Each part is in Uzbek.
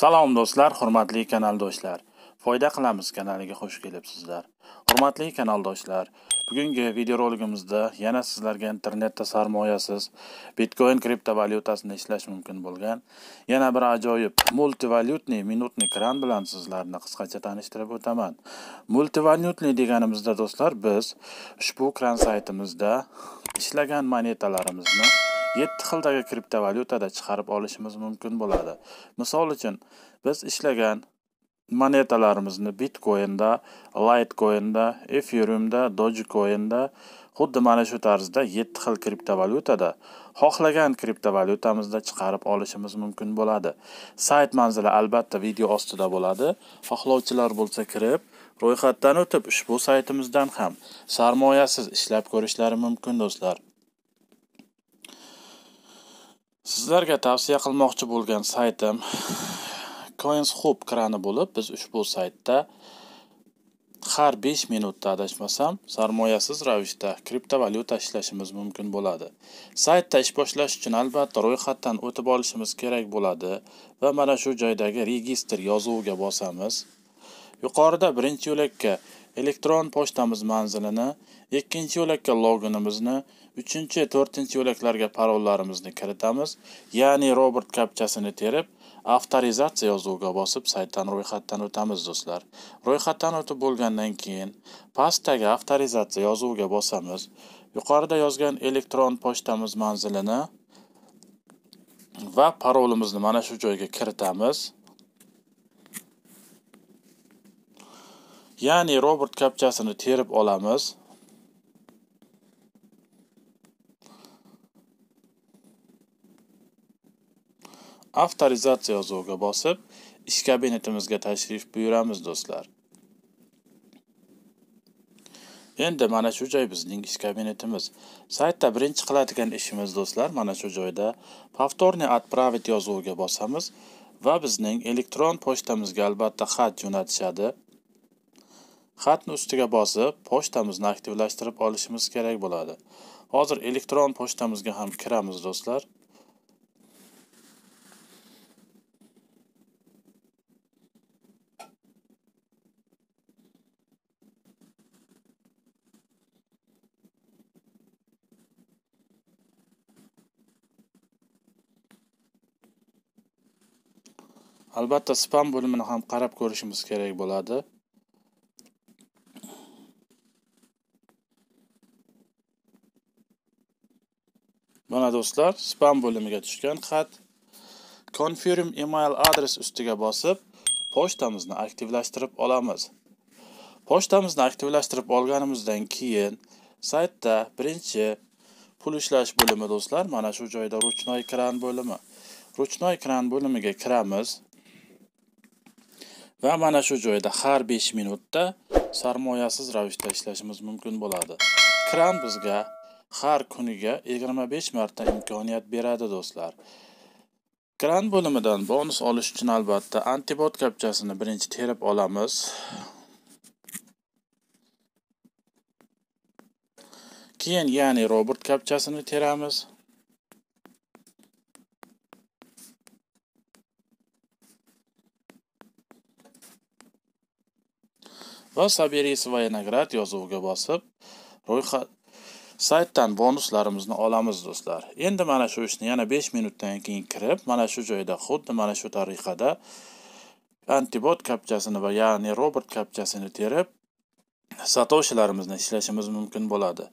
salom do'stlar hurmatli do'stlar. foyda qilamiz kanaliga xush kelibsizlar hurmatli kanal do'stlar, bugungi videorolikimizda yana sizlarga internetda sarmoyasiz bitcoin kriptovalyutasini ishlash mumkin bo'lgan yana bir ajoyib multivalyutni minutni kran bilan sizlarni qisqacha tanishtirib o'taman Multivalyutni deganimizda do'stlar biz ushbu kran saytimizda ishlagan monetalarimizni yetti xildagi kriptovalyutada chiqarib olishimiz mumkin bo'ladi misol uchun biz ishlagan monetalarimizni bitcoinda litecoinda ethereumda dogecoinda xuddi mana shu tarzda yetti xil kriptovalyutada xohlagan kriptovalyutamizda chiqarib olishimiz mumkin bo'ladi sayt manzili albatta video ostida bo'ladi xohlovchilar bo'lsa kirib ro'yxatdan o'tib ushbu saytimizdan ham sarmoyasiz ishlab ko'rishlari mumkin do'stlar sizlarga tavsiya qilmoqchi bo'lgan saytim coinshop krani bo'lib biz ushbu saytda har 5 minutda adashmasam sarmoyasiz ravishda kriptovalyuta ishlashimiz mumkin bo'ladi saytda ish boshlash uchun albatta ro'yxatdan o'tib olishimiz kerak bo'ladi va mana shu joydagi registr yozuviga bosamiz yuqorida birinchi yo'lakka elektron pochtamiz manzilini ikkinchi yo'lakka loginimizni uchinchi to'rtinchi yo'laklarga parollarimizni kiritamiz ya'ni robert kapchasini terib avtorizatsiya yozuviga bosib saytdan ro'yxatdan o'tamiz do'stlar ro'yxatdan o'tib bo'lgandan keyin pastdagi avtorizatsiya yozuviga bosamiz yuqorida yozgan elektron pochtamiz manzilini va parolimizni mana shu joyga kiritamiz ya'ni robot kapchasini terib olamiz avtorizatsiya yozuviga bosib ish kabinetimizga tashrif buyuramiz do'stlar endi mana shu joy bizning ish kabinetimiz saytda birinchi qiladigan ishimiz do'stlar mana shu joyda повторный отправить yozuviga bosamiz va bizning elektron pochtamizga albatta xat jo'natishadi xatni ustiga bosib pochtamizni aktivlashtirib olishimiz kerak bo'ladi hozir elektron pochtamizga ham kiramiz do'stlar albatta spam bo'limini ham qarab ko'rishimiz kerak bo'ladi do'stlar spam bo'limiga tushgan xat confirm email adres ustiga bosib pochtamizni aktivlashtirib olamiz pochtamizni aktivlashtirib olganimizdan keyin saytda birinchi pul ishlash bo'limi do'stlar mana shu joyda ruchnoy kran bo'limi ruchnoy kran bo'limiga kiramiz va mana shu joyda har 5 minutda sarmoyasiz ravishda ishlashimiz mumkin bo'ladi kran bizga har kuniga yigirma besh marta imkoniyat beradi do'stlar kran bo'limidan bonus olish uchun albatta antibot kapchasini birinchi terib olamiz keyin ya'ni robert kapchasini teramiz va соберись nagrad yozuviga bosib ro'yxat saytdan bonuslarimizni olamiz do'stlar endi mana shu ishni yana besh minutdan keyin kirib mana shu joyda xuddi mana shu tariqada antibot kapchasini va ya'ni robot kapchasini terib satoshilarimizni ishlashimiz mumkin bo'ladi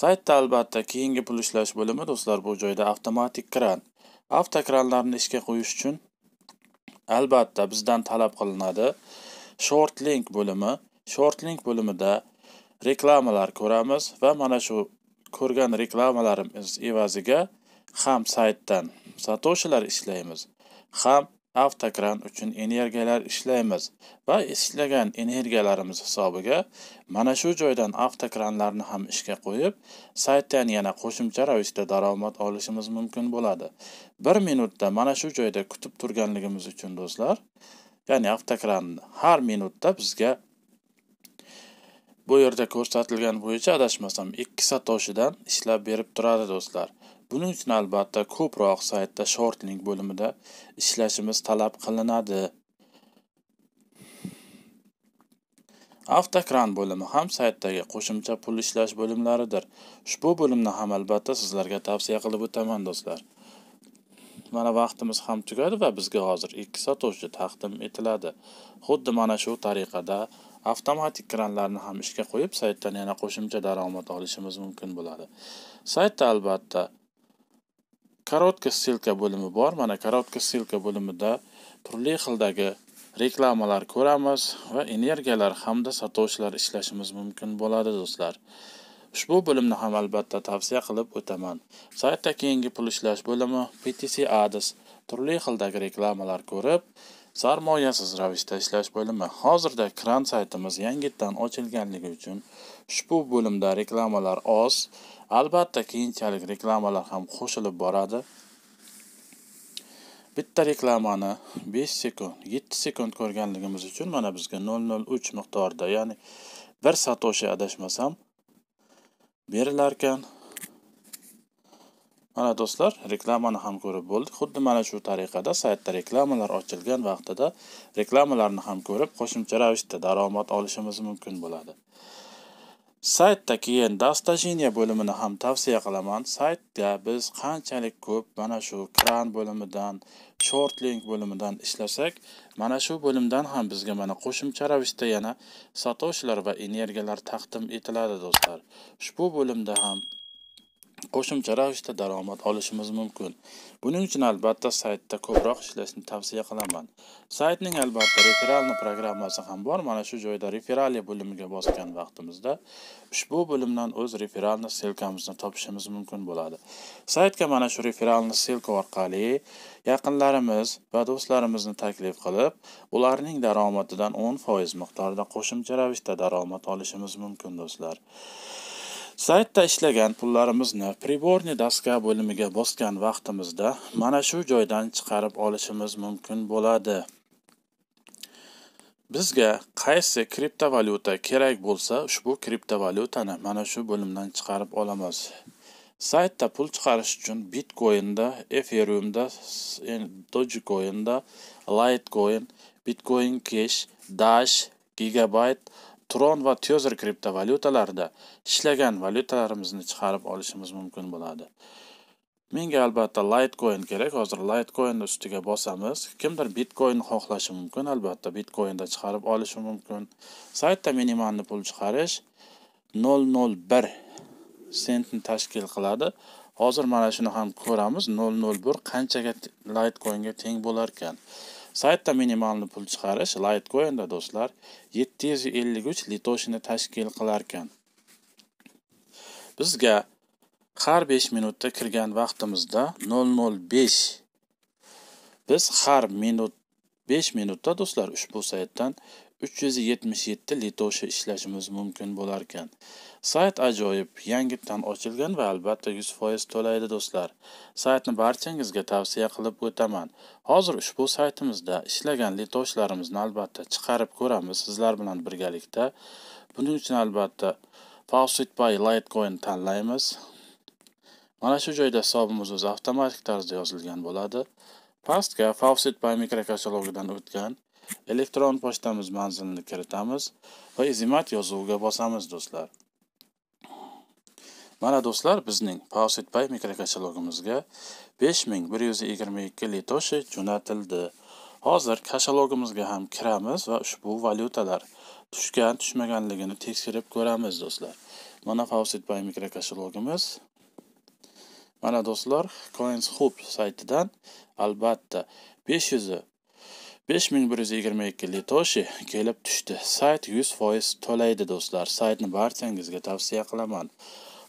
saytda albatta keyingi pul ishlash bo'limi do'stlar bu joyda avtomatik kran avtokranlarni ishga qo'yish uchun albatta bizdan talab qilinadi short link bo'limi short link bo'limida reklamalar ko'ramiz va mana shu ko'rgan reklamalarimiz evaziga ham saytdan satoshilar ishlaymiz ham avtokran uchun energiyalar ishlaymiz va ishlagan energiyalarimiz hisobiga mana shu joydan avtokranlarni ham ishga qo'yib saytdan yana qo'shimcha ravishda daromad olishimiz mumkin bo'ladi bir minutda mana shu joyda kutib turganligimiz uchun do'stlar ya'ni avtokran har minutda bizga bu yerda ko'rsatilgan bo'yicha adashmasam ikki satoshidan ishlab berib turadi do'stlar buning uchun albatta ko'proq saytda shortling bo'limida ishlashimiz talab qilinadi avtokran bo'limi ham saytdagi qo'shimcha pul ishlash bo'limlaridir ushbu bo'limni ham albatta sizlarga tavsiya qilib o'taman do'stlar mana vaqtimiz ham tugadi va bizga hozir ikki sotuvchi taqdim etiladi xuddi mana shu tariqada avtomatik kranlarni ham ishga qo'yib saytdan yana qo'shimcha daromad olishimiz mumkin bo'ladi saytda albatta короткая ссылка bo'limi bor mana короткая ссылка bo'limida turli xildagi reklamalar ko'ramiz va energiyalar hamda sotuvchilar ishlashimiz mumkin bo'ladi do'stlar ushbu bo'limni ham albatta tavsiya qilib o'taman saytda keyingi pul ishlash bo'limi ptc ads turli xildagi reklamalar ko'rib sarmoyasiz ravishda ishlash bo'limi hozirda kran saytimiz yangitdan ochilganligi uchun ushbu bo'limda reklamalar oz albatta keyinchalik reklamalar ham qo'shilib boradi bitta reklamani besh sekund yetti sekund ko'rganligimiz uchun mana bizga nol nol uch miqdorida ya'ni bir satoshi adashmasam berilarkan mana do'stlar reklamani ham ko'rib bo'ldik xuddi mana shu tariqada saytda reklamalar ochilgan vaqtida reklamalarni ham ko'rib qo'shimcha ravishda daromad olishimiz mumkin bo'ladi saytda keyin dastajiniya bo'limini ham tavsiya qilaman saytda biz qanchalik ko'p mana shu kran bo'limidan short link bo'limidan ishlasak mana shu bo'limdan ham bizga mana qo'shimcha ravishda yana satoshlar va energiyalar taqdim etiladi do'stlar ushbu bo'limda ham qo'shimcha ravishda daromad olishimiz mumkin buning uchun albatta saytda ko'proq ishlashni tavsiya qilaman saytning albatta referalni programmasi ham bor mana shu joyda referali bo'limiga bosgan vaqtimizda ushbu bo'limdan o'z referalni ssilkamizni topishimiz mumkin bo'ladi saytga mana shu referalni ssilka orqali yaqinlarimiz va do'stlarimizni taklif qilib ularning daromadidan o'n foiz miqdorida qo'shimcha ravishda daromad olishimiz mumkin do'stlar saytda ishlagan pullarimizni priborniy doska bo'limiga bosgan vaqtimizda mana shu joydan chiqarib olishimiz mumkin bo'ladi bizga qaysi kriptovalyuta kerak bo'lsa ushbu kriptovalyutani mana shu bo'limdan chiqarib olamiz saytda pul chiqarish uchun bitcoinda Dogecoin dogecoinda litecoin bitcoin cash dash gigabyte tron va Tether kriptovalyutalarida ishlagan valyutalarimizni chiqarib olishimiz mumkin bo'ladi menga albatta litecoin kerak hozir litecoin ustiga bosamiz kimdir bitcoin xohlashi mumkin albatta bitcoinda chiqarib olishi mumkin saytda minimalni pul chiqarish 001 sentni tashkil qiladi hozir mana shuni ham ko'ramiz 001 qanchaga litecoinga teng bo'larkan saytda minimalni pul chiqarish litecoinda do'stlar 753 litoshini tashkil qilarkan bizga har 5 minutda kirgan vaqtimizda 005 biz har minut 5 minutda do'stlar ushbu saytdan uch yuz yetmish yetti litosha ishlashimiz mumkin bo'larkan sayt ajoyib yangitdan ochilgan va albatta yuz foiz to'laydi do'stlar saytni barchangizga tavsiya qilib o'taman hozir ushbu saytimizda ishlagan litoshlarimizni albatta chiqarib ko'ramiz sizlar bilan birgalikda buning uchun albatta faucet litecoin tanlaymiz mana shu joyda hisobimiz o'zi avtomatik tarzda yozilgan bo'ladi pastga faucet by o'tgan elektron pochtamiz manzilini kiritamiz va izimat yozuviga bosamiz do'stlar mana do'stlar bizning pay mikrokatalogimizga besh ming bir yuz yigirma ikki litoshi jo'natildi hozir katalogimizga ham kiramiz va ushbu valyutalar tushgan tushmaganligini tekshirib ko'ramiz do'stlar mana pay mikrokatalogimiz mana do'stlar coins hub saytidan albatta besh yuzi 5122 Litoshi kelib tushdi. Sayt 100% to'laydi do'stlar. Saytni barchangizga tavsiya qilaman.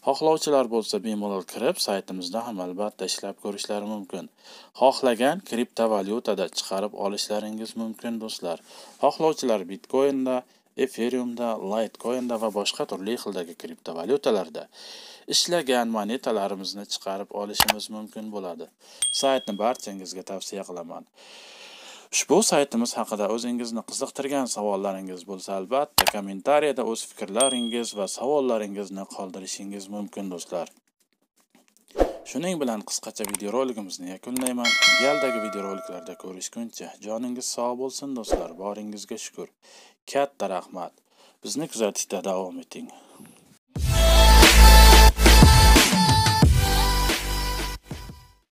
Xohlovchilar bo'lsa bemalol kirib, saytimizda ham albatta ishlab ko'rishlari mumkin. Xohlagan kriptovalyutada chiqarib olishlaringiz mumkin do'stlar. Xohlovchilar Bitcoinda, Ethereumda, Litecoinda va boshqa turli xildagi kriptovalyutalarda ishlagan monetalarimizni chiqarib olishimiz mumkin bo'ladi. Saytni barchangizga tavsiya qilaman. ushbu saytimiz haqida o'zingizni qiziqtirgan savollaringiz bo'lsa albatta kommentariyada o'z fikrlaringiz va savollaringizni qoldirishingiz mumkin do'stlar shuning bilan qisqacha videorolikimizni yakunlayman galdagi videoroliklarda ko'rishguncha joningiz sog' bo'lsin do'stlar boringizga shukur katta rahmat bizni kuzatishda davom eting